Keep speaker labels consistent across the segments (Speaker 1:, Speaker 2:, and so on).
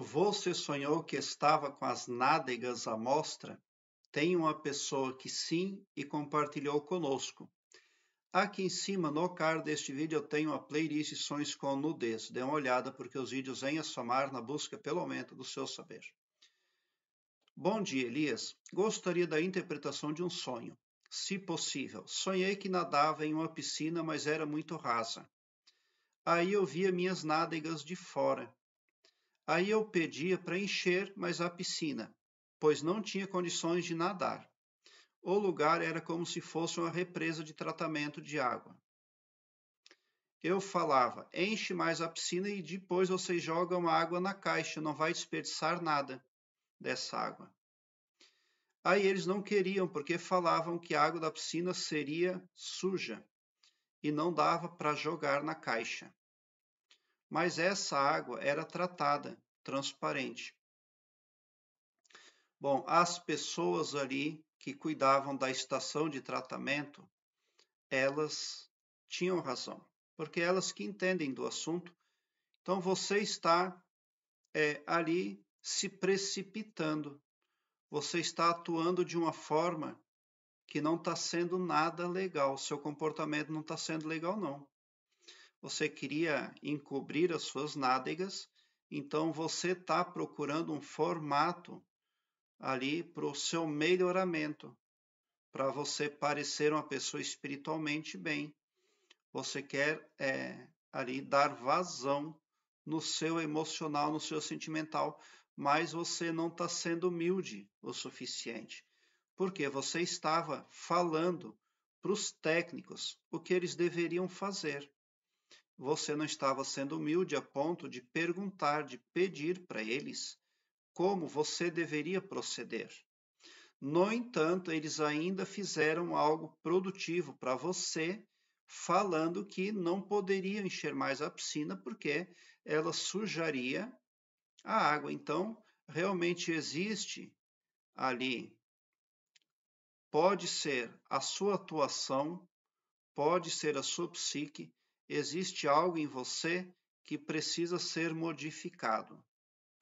Speaker 1: Você sonhou que estava com as nádegas à mostra? Tem uma pessoa que sim e compartilhou conosco. Aqui em cima, no card deste vídeo, eu tenho a playlist Sonhos com Nudez. Dê uma olhada porque os vídeos vêm a somar na busca pelo aumento do seu saber. Bom dia, Elias. Gostaria da interpretação de um sonho. Se possível, sonhei que nadava em uma piscina, mas era muito rasa. Aí eu via minhas nádegas de fora Aí eu pedia para encher mais a piscina, pois não tinha condições de nadar. O lugar era como se fosse uma represa de tratamento de água. Eu falava, enche mais a piscina e depois vocês jogam a água na caixa, não vai desperdiçar nada dessa água. Aí eles não queriam, porque falavam que a água da piscina seria suja e não dava para jogar na caixa. Mas essa água era tratada transparente. Bom, as pessoas ali que cuidavam da estação de tratamento, elas tinham razão, porque elas que entendem do assunto. Então você está é, ali se precipitando, você está atuando de uma forma que não está sendo nada legal, seu comportamento não está sendo legal, não. Você queria encobrir as suas nádegas então você está procurando um formato ali para o seu melhoramento, para você parecer uma pessoa espiritualmente bem. Você quer é, ali dar vazão no seu emocional, no seu sentimental, mas você não está sendo humilde o suficiente, porque você estava falando para os técnicos o que eles deveriam fazer você não estava sendo humilde a ponto de perguntar, de pedir para eles como você deveria proceder. No entanto, eles ainda fizeram algo produtivo para você, falando que não poderiam encher mais a piscina porque ela sujaria a água. Então, realmente existe ali. Pode ser a sua atuação, pode ser a sua psique, existe algo em você que precisa ser modificado,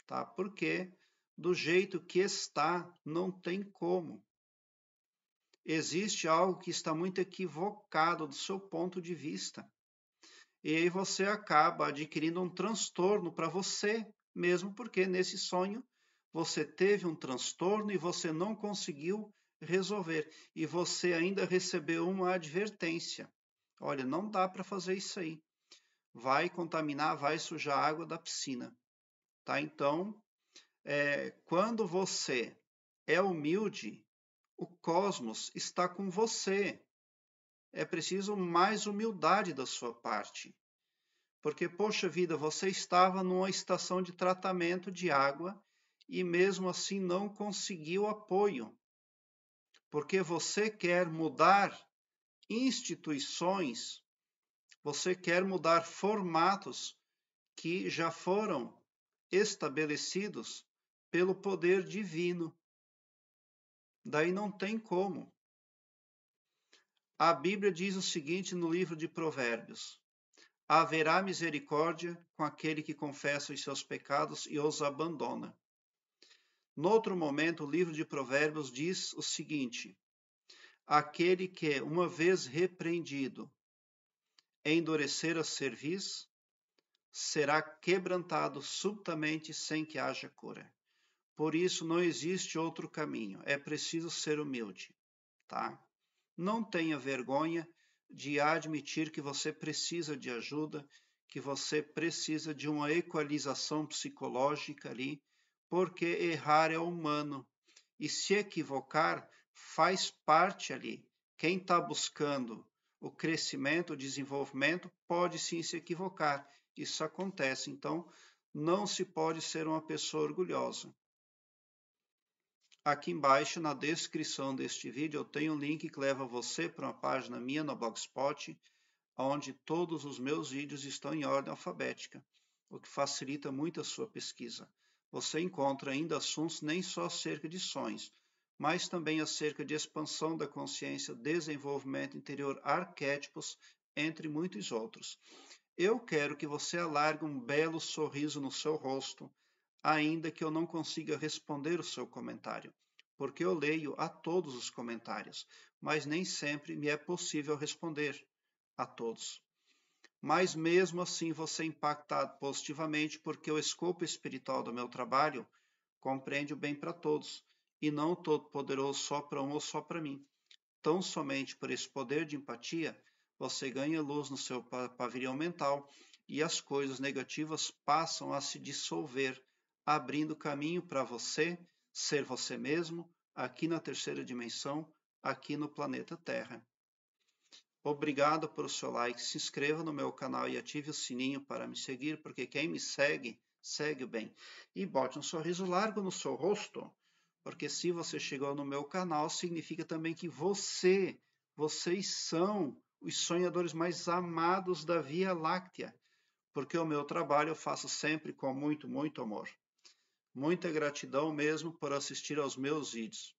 Speaker 1: tá? Porque do jeito que está, não tem como. Existe algo que está muito equivocado do seu ponto de vista. E aí você acaba adquirindo um transtorno para você mesmo, porque nesse sonho você teve um transtorno e você não conseguiu resolver. E você ainda recebeu uma advertência. Olha, não dá para fazer isso aí. Vai contaminar, vai sujar a água da piscina. Tá? Então, é, quando você é humilde, o cosmos está com você. É preciso mais humildade da sua parte. Porque, poxa vida, você estava numa estação de tratamento de água e mesmo assim não conseguiu apoio. Porque você quer mudar instituições, você quer mudar formatos que já foram estabelecidos pelo poder divino. Daí não tem como. A Bíblia diz o seguinte no livro de Provérbios: Haverá misericórdia com aquele que confessa os seus pecados e os abandona. Noutro momento, o livro de Provérbios diz o seguinte: aquele que, uma vez repreendido, endurecer a cerviz, será quebrantado subitamente sem que haja cura. Por isso não existe outro caminho, é preciso ser humilde, tá? Não tenha vergonha de admitir que você precisa de ajuda, que você precisa de uma equalização psicológica ali, porque errar é humano e se equivocar faz parte ali. Quem está buscando o crescimento, o desenvolvimento, pode sim se equivocar. Isso acontece. Então, não se pode ser uma pessoa orgulhosa. Aqui embaixo, na descrição deste vídeo, eu tenho um link que leva você para uma página minha no Blogspot, onde todos os meus vídeos estão em ordem alfabética, o que facilita muito a sua pesquisa. Você encontra ainda assuntos nem só acerca de sonhos, mas também acerca de expansão da consciência, desenvolvimento interior, arquétipos, entre muitos outros. Eu quero que você alargue um belo sorriso no seu rosto, ainda que eu não consiga responder o seu comentário, porque eu leio a todos os comentários, mas nem sempre me é possível responder a todos. Mas mesmo assim você é impactado positivamente, porque o escopo espiritual do meu trabalho compreende o bem para todos e não todo-poderoso só para um ou só para mim. Tão somente por esse poder de empatia, você ganha luz no seu pavilhão mental e as coisas negativas passam a se dissolver, abrindo caminho para você ser você mesmo aqui na terceira dimensão, aqui no planeta Terra. Obrigado pelo seu like, se inscreva no meu canal e ative o sininho para me seguir, porque quem me segue, segue bem. E bote um sorriso largo no seu rosto porque se você chegou no meu canal, significa também que você, vocês são os sonhadores mais amados da Via Láctea. Porque o meu trabalho eu faço sempre com muito, muito amor. Muita gratidão mesmo por assistir aos meus vídeos.